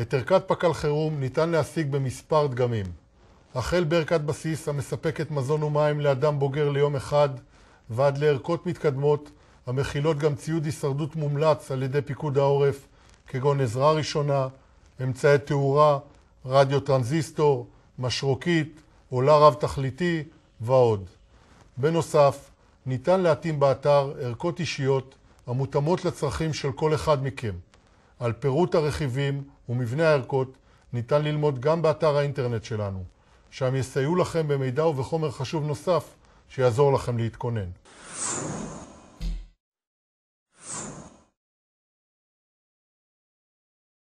את ערכת פק"ל חירום ניתן להשיג במספר דגמים החל בערכת בסיס המספקת מזון ומים לאדם בוגר ליום אחד ועד לערכות מתקדמות המכילות גם ציוד הישרדות מומלץ על ידי פיקוד העורף כגון עזרה ראשונה, אמצעי תאורה, רדיו טרנזיסטור, משרוקית, עולה רב-תכליתי ועוד. בנוסף, ניתן להתאים באתר ערכות אישיות המותאמות לצרכים של כל אחד מכם. על פירוט הרכיבים ומבנה הערכות ניתן ללמוד גם באתר האינטרנט שלנו, שם יסייעו לכם במידע ובחומר חשוב נוסף שיעזור לכם להתכונן.